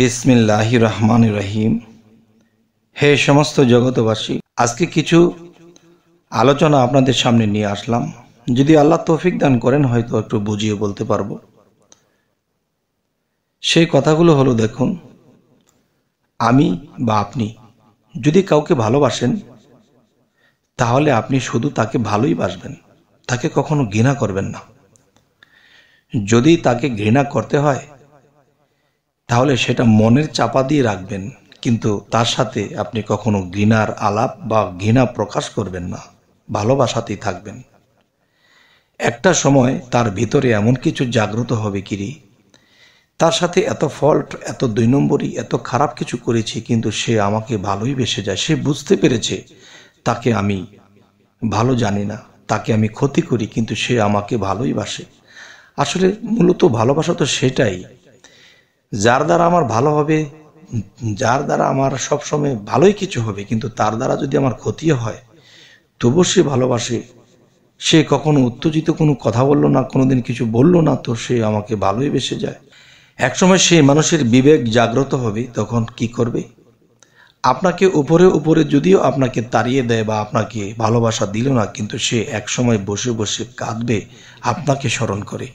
বিসমিল্লাহ রহমান রহিম হে সমস্ত জগতবাসী আজকে কিছু আলোচনা আপনাদের সামনে নিয়ে আসলাম যদি আল্লাহ তৌফিক দান করেন হয়তো একটু বুঝিয়ে বলতে পারবো সেই কথাগুলো হলো দেখুন আমি বা আপনি যদি কাউকে ভালোবাসেন তাহলে আপনি শুধু তাকে ভালোই বাসবেন তাকে কখনো ঘৃণা করবেন না যদি তাকে ঘৃণা করতে হয় তাহলে সেটা মনের চাপা দিয়ে রাখবেন কিন্তু তার সাথে আপনি কখনো ঘৃণার আলাপ বা ঘৃণা প্রকাশ করবেন না ভালোবাসাতেই থাকবেন একটা সময় তার ভিতরে এমন কিছু জাগ্রত হবে কিরি তার সাথে এত ফল্ট এত দুই নম্বরই এত খারাপ কিছু করেছি কিন্তু সে আমাকে ভালোই বেসে যায় সে বুঝতে পেরেছে তাকে আমি ভালো জানি না তাকে আমি ক্ষতি করি কিন্তু সে আমাকে ভালোই বাসে আসলে মূলত ভালোবাসা তো সেটাই যার দ্বারা আমার ভালো হবে যার দ্বারা আমার সবসময় ভালোই কিছু হবে কিন্তু তার দ্বারা যদি আমার ক্ষতি হয় তবু সে ভালোবাসে সে কখনো উত্তেজিত কোনো কথা বলল না কোনোদিন কিছু বলল না তো সে আমাকে ভালোই বেসে যায় একসময় সেই মানুষের বিবেক জাগ্রত হবে তখন কি করবে আপনাকে উপরে উপরে যদিও আপনাকে তাড়িয়ে দেয় বা আপনাকে ভালোবাসা দিল না কিন্তু সে একসময় বসে বসে কাঁদবে আপনাকে স্মরণ করে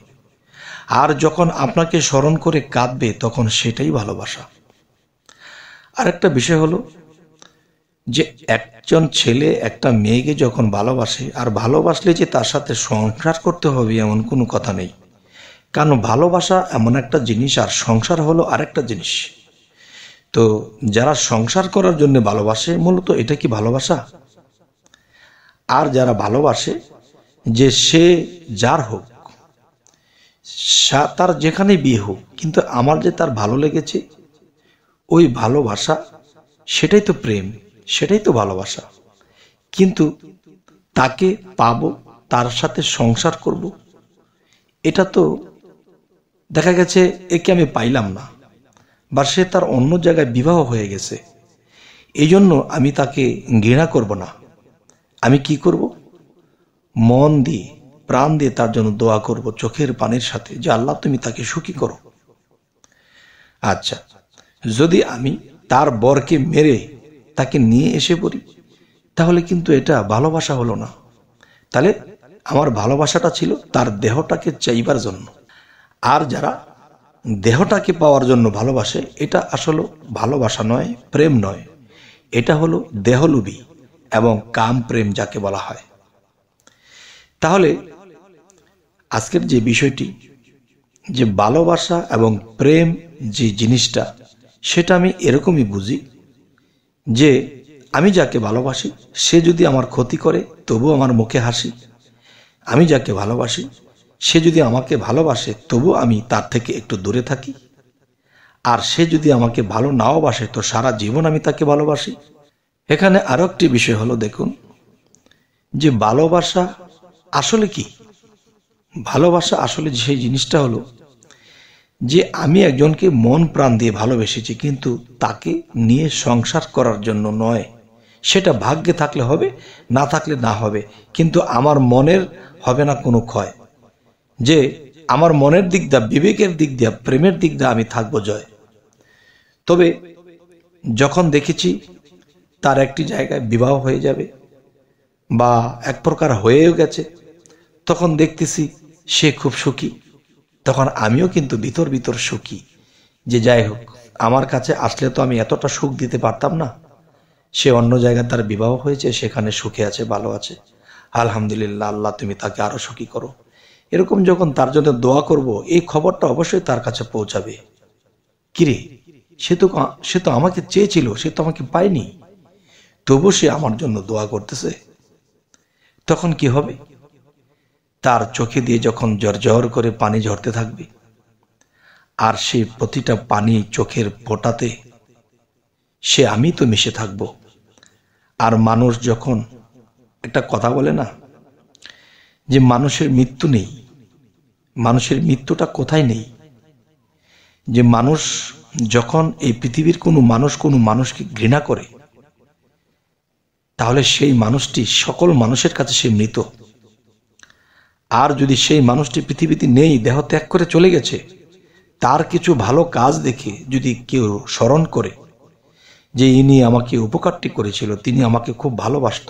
আর যখন আপনাকে স্মরণ করে কাঁদবে তখন সেটাই ভালোবাসা আরেকটা বিষয় হলো যে একজন ছেলে একটা মেয়েকে যখন ভালোবাসে আর ভালোবাসলে যে তার সাথে সংসার করতে হবে এমন কোনো কথা নেই কারণ ভালোবাসা এমন একটা জিনিস আর সংসার হলো আরেকটা জিনিস তো যারা সংসার করার জন্য ভালোবাসে মূলত এটা কি ভালোবাসা আর যারা ভালোবাসে যে সে যার হোক তার যেখানে বিয়ে হোক কিন্তু আমার যে তার ভালো লেগেছে ওই ভালোবাসা সেটাই তো প্রেম সেটাই তো ভালোবাসা কিন্তু তাকে পাব তার সাথে সংসার করব এটা তো দেখা গেছে একে আমি পাইলাম না বা সে তার অন্য জায়গায় বিবাহ হয়ে গেছে এই জন্য আমি তাকে ঘৃণা করব না আমি কি করব মন দিয়ে প্রাণ দিয়ে তার জন্য দোয়া করব চোখের পানির সাথে যে আল্লাহ তুমি তাকে সুখী করো আচ্ছা যদি আমি তার বরকে মেরে তাকে নিয়ে এসে পড়ি তাহলে কিন্তু এটা ভালোবাসা হলো না তাহলে আমার ভালোবাসাটা ছিল তার দেহটাকে চাইবার জন্য আর যারা দেহটাকে পাওয়ার জন্য ভালোবাসে এটা আসলে ভালোবাসা নয় প্রেম নয় এটা হলো দেহলুবি এবং কাম প্রেম যাকে বলা হয় তাহলে আজকের যে বিষয়টি যে ভালোবাসা এবং প্রেম যে জিনিসটা সেটা আমি এরকমই বুঝি যে আমি যাকে ভালোবাসি সে যদি আমার ক্ষতি করে তবু আমার মুখে হাসি আমি যাকে ভালোবাসি সে যদি আমাকে ভালোবাসে তবু আমি তার থেকে একটু দূরে থাকি আর সে যদি আমাকে ভালো নাও বাসে তো সারা জীবন আমি তাকে ভালোবাসি এখানে আরও একটি বিষয় হলো দেখুন যে ভালোবাসা আসলে কি ভালোবাসা আসলে সেই জিনিসটা হলো যে আমি একজনকে মন প্রাণ দিয়ে ভালোবেসেছি কিন্তু তাকে নিয়ে সংসার করার জন্য নয় সেটা ভাগ্যে থাকলে হবে না থাকলে না হবে কিন্তু আমার মনের হবে না কোনো ক্ষয় যে আমার মনের দিক দিয়ে বিবেকের দিক দিয়ে প্রেমের দিক দিয়ে আমি থাকবো জয় তবে যখন দেখেছি তার একটি জায়গায় বিবাহ হয়ে যাবে বা এক প্রকার হয়েও গেছে তখন দেখতেছি সে খুব সুখী তখন আমিও কিন্তু ভিতর ভিতর সুখী যে যাই হোক আমার কাছে আসলে তো আমি এতটা সুখ দিতে পারতাম না সে অন্য জায়গায় তার বিবাহ হয়েছে সেখানে সুখে আছে ভালো আছে আলহামদুলিল্লাহ আল্লাহ তুমি তাকে আরও সুখী করো এরকম যখন তার জন্য দোয়া করব এই খবরটা অবশ্যই তার কাছে পৌঁছাবে কিরে সে তো সে তো আমাকে চেয়েছিল সে তো আমাকে পায়নি তবু সে আমার জন্য দোয়া করতেছে তখন কি হবে তার চোখে দিয়ে যখন জর্জর করে পানি ঝরতে থাকবে আর সে প্রতিটা পানি চোখের ফোটাতে সে আমি তো মিশে থাকব আর মানুষ যখন একটা কথা বলে না যে মানুষের মৃত্যু নেই মানুষের মৃত্যুটা কোথায় নেই যে মানুষ যখন এই পৃথিবীর কোনো মানুষ কোনো মানুষকে ঘৃণা করে তাহলে সেই মানুষটি সকল মানুষের কাছে সে মৃত আর যদি সেই মানুষটি পৃথিবীতে নেই দেহ ত্যাগ করে চলে গেছে তার কিছু ভালো কাজ দেখে যদি কেউ স্মরণ করে যে ইনি আমাকে উপকারটি করেছিল তিনি আমাকে খুব ভালোবাসত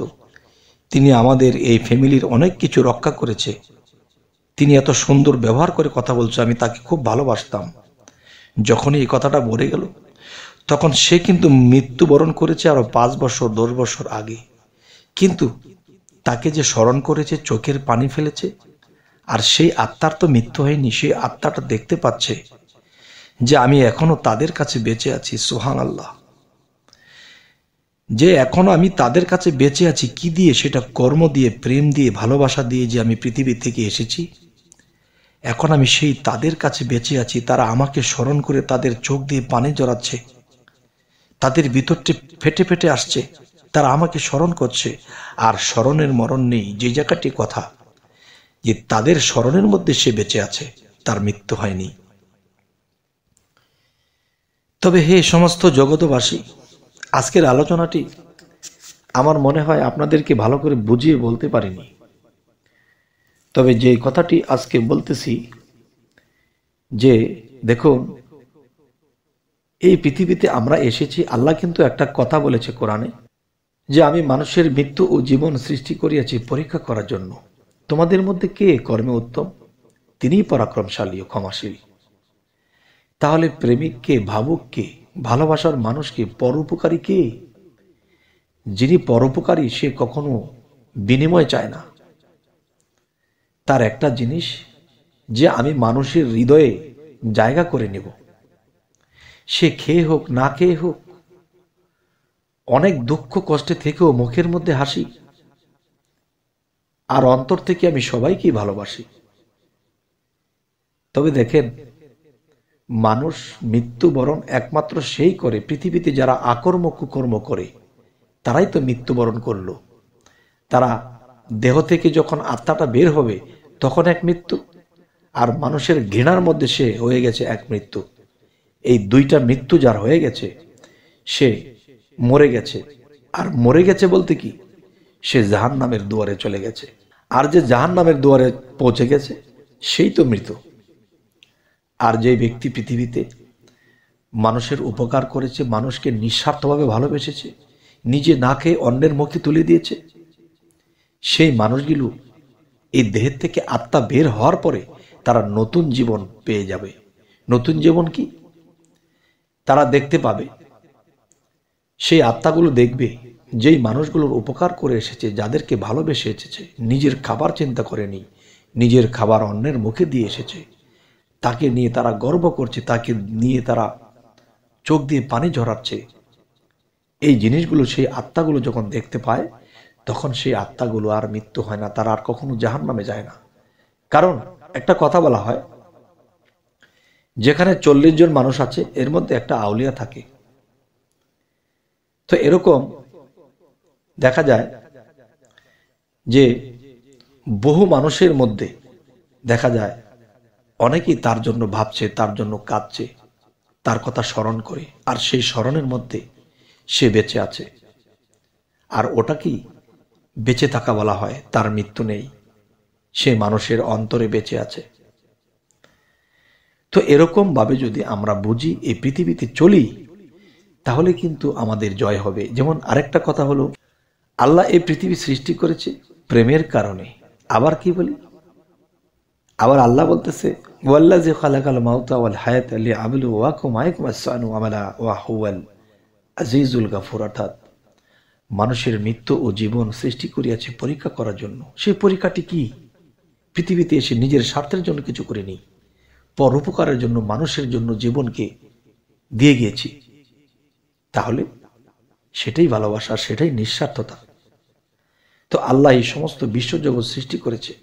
তিনি আমাদের এই ফ্যামিলির অনেক কিছু রক্ষা করেছে তিনি এত সুন্দর ব্যবহার করে কথা বলছে আমি তাকে খুব ভালোবাসতাম যখনই এই কথাটা বলে গেল তখন সে কিন্তু মৃত্যুবরণ করেছে আরও পাঁচ বছর দশ বছর আগে কিন্তু তাকে যে স্মরণ করেছে চোখের পানি ফেলেছে আর সেই আত্মার তো মৃত্যু হয়নি সেই আত্মাটা দেখতে পাচ্ছে যে আমি এখনো তাদের কাছে বেঁচে আছি সোহান আল্লাহ যে এখনো আমি তাদের কাছে বেঁচে আছি কি দিয়ে সেটা কর্ম দিয়ে প্রেম দিয়ে ভালোবাসা দিয়ে যে আমি পৃথিবী থেকে এসেছি এখন আমি সেই তাদের কাছে বেঁচে আছি তারা আমাকে স্মরণ করে তাদের চোখ দিয়ে পানি জড়াচ্ছে তাদের ভিতরটি ফেটে ফেটে আসছে তারা আমাকে স্মরণ করছে আর স্মরণের মরণ নেই যে জায়গাটি কথা যে তাদের স্মরণের মধ্যে সে বেঁচে আছে তার মৃত্যু হয়নি তবে হে সমস্ত জগতবাসী আজকের আলোচনাটি আমার মনে হয় আপনাদেরকে ভালো করে বুঝিয়ে বলতে পারিনি তবে যে কথাটি আজকে বলতেছি যে দেখুন এই পৃথিবীতে আমরা এসেছি আল্লাহ কিন্তু একটা কথা বলেছে কোরআনে যে আমি মানুষের মৃত্যু ও জীবন সৃষ্টি করিয়াছি পরীক্ষা করার জন্য তোমাদের মধ্যে কে কর্মে উত্তম তিনি পরাক্রমশালী ও ক্ষমাশীল তাহলে প্রেমিক কে ভাবুক কে ভালোবাসার মানুষকে পরোপকারী কে যিনি পরোপকারী সে কখনো বিনিময় চায় না তার একটা জিনিস যে আমি মানুষের হৃদয়ে জায়গা করে নেব সে খেয়ে হোক না খেয়ে হোক অনেক দুঃখ কষ্টে থেকেও মুখের মধ্যে হাসি আর অন্তর থেকে আমি সবাইকে ভালোবাসি তবে দেখেন মানুষ মৃত্যুবরণ একমাত্র সেই করে পৃথিবীতে যারা আকর্ম কুকর্ম করে তারাই তো মৃত্যুবরণ করল তারা দেহ থেকে যখন আত্মাটা বের হবে তখন এক মৃত্যু আর মানুষের ঘৃণার মধ্যে সে হয়ে গেছে এক মৃত্যু এই দুইটা মৃত্যু যার হয়ে গেছে সে মরে গেছে আর মরে গেছে বলতে কি সে জাহান নামের দুয়ারে চলে গেছে আর যে জাহান নামের দুয়ারে পৌঁছে গেছে সেই তো মৃত আর যে ব্যক্তি পৃথিবীতে মানুষের উপকার করেছে মানুষকে নিঃস্বার্থভাবে ভালোবেসেছে নিজে না খেয়ে অন্যের মুখে তুলে দিয়েছে সেই মানুষগুলো এই দেহের থেকে আত্মা বের হওয়ার পরে তারা নতুন জীবন পেয়ে যাবে নতুন জীবন কি তারা দেখতে পাবে সেই আত্মাগুলো দেখবে যেই মানুষগুলোর উপকার করে এসেছে যাদেরকে ভালোবেসে এসেছে নিজের খাবার চিন্তা করেনি নিজের খাবার অন্যের মুখে দিয়ে এসেছে তাকে নিয়ে তারা গর্ব করছে তাকে নিয়ে তারা চোখ দিয়ে পানি ঝরাচ্ছে এই জিনিসগুলো সেই আত্মাগুলো যখন দেখতে পায় তখন সেই আত্মাগুলো আর মৃত্যু হয় না তারা আর কখনো জাহান নামে যায় না কারণ একটা কথা বলা হয় যেখানে চল্লিশ জন মানুষ আছে এর মধ্যে একটা আউলিয়া থাকে তো এরকম দেখা যায় যে বহু মানুষের মধ্যে দেখা যায় অনেকেই তার জন্য ভাবছে তার জন্য কাঁদছে তার কথা স্মরণ করে আর সেই স্মরণের মধ্যে সে বেঁচে আছে আর ওটা কি বেঁচে থাকা বলা হয় তার মৃত্যু নেই সে মানুষের অন্তরে বেঁচে আছে তো এরকমভাবে যদি আমরা বুঝি এই পৃথিবীতে চলি তাহলে কিন্তু আমাদের জয় হবে যেমন আরেকটা কথা হলো আল্লাহ এই পৃথিবী সৃষ্টি করেছে প্রেমের কারণে আবার কি বলি আবার আল্লাহ বলতেছে ওয়াল্লা জি খালাকাল মাউতা ওয়াল হায়াত আলি আবুল ওয়াকুম আয়কুম আসানু আমালা ওয়াহুয়াল আজিজুল গাফুর অর্থাৎ মানুষের মৃত্যু ও জীবন সৃষ্টি করিয়াছে পরীক্ষা করার জন্য সেই পরীক্ষাটি কি পৃথিবীতে এসে নিজের স্বার্থের জন্য কিছু করেনি পর উপকারের জন্য মানুষের জন্য জীবনকে দিয়ে গিয়েছি তাহলে সেটাই ভালোবাসা সেটাই নিঃস্বার্থতা তো আল্লাহ এই সমস্ত বিশ্বজগৎ সৃষ্টি করেছে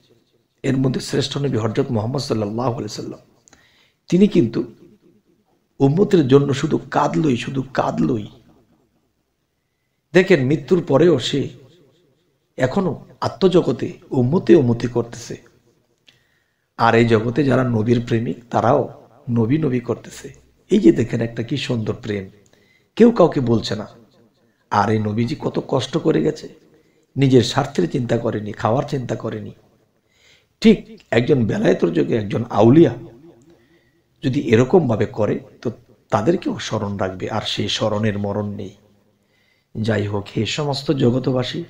এর মধ্যে শ্রেষ্ঠ নবী হজরত মোহাম্মদ সাল্লাহ সাল্লাম তিনি কিন্তু উম্মতের জন্য শুধু কাঁদলই শুধু কাঁদলই দেখেন মৃত্যুর পরেও সে এখনো আত্মজগতে উম্মতে উম্মতি করতেছে আর এই জগতে যারা নবীর প্রেমিক তারাও নবী নবী করতেছে এই যে দেখেন একটা কি সুন্দর প্রেম কেউ কাউকে বলছে না আর এই নবীজি কত কষ্ট করে গেছে নিজের স্বার্থের চিন্তা করেনি খাওয়ার চিন্তা করেনি ঠিক একজন বেলায়তর যোগে একজন আউলিয়া যদি এরকমভাবে করে তো তাদেরকেও স্মরণ রাখবে আর সেই স্মরণের মরণ নেই যাই হোক হে সমস্ত জগতবাসী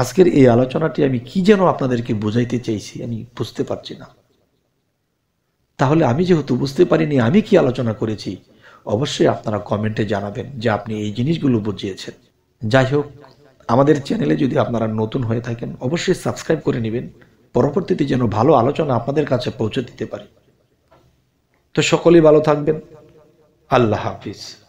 আজকের এই আলোচনাটি আমি কি যেন আপনাদেরকে বোঝাইতে চাইছি আমি বুঝতে পারছি না তাহলে আমি যেহেতু বুঝতে পারিনি আমি কি আলোচনা করেছি অবশ্যই আপনারা কমেন্টে জানাবেন যে আপনি এই জিনিসগুলো বুঝিয়েছেন যাই হোক আমাদের চ্যানেলে যদি আপনারা নতুন হয়ে থাকেন অবশ্যই সাবস্ক্রাইব করে নেবেন পরবর্তীতে যেন ভালো আলোচনা আপনাদের কাছে পৌঁছে দিতে পারি তো সকলেই ভালো থাকবেন আল্লাহ হাফিজ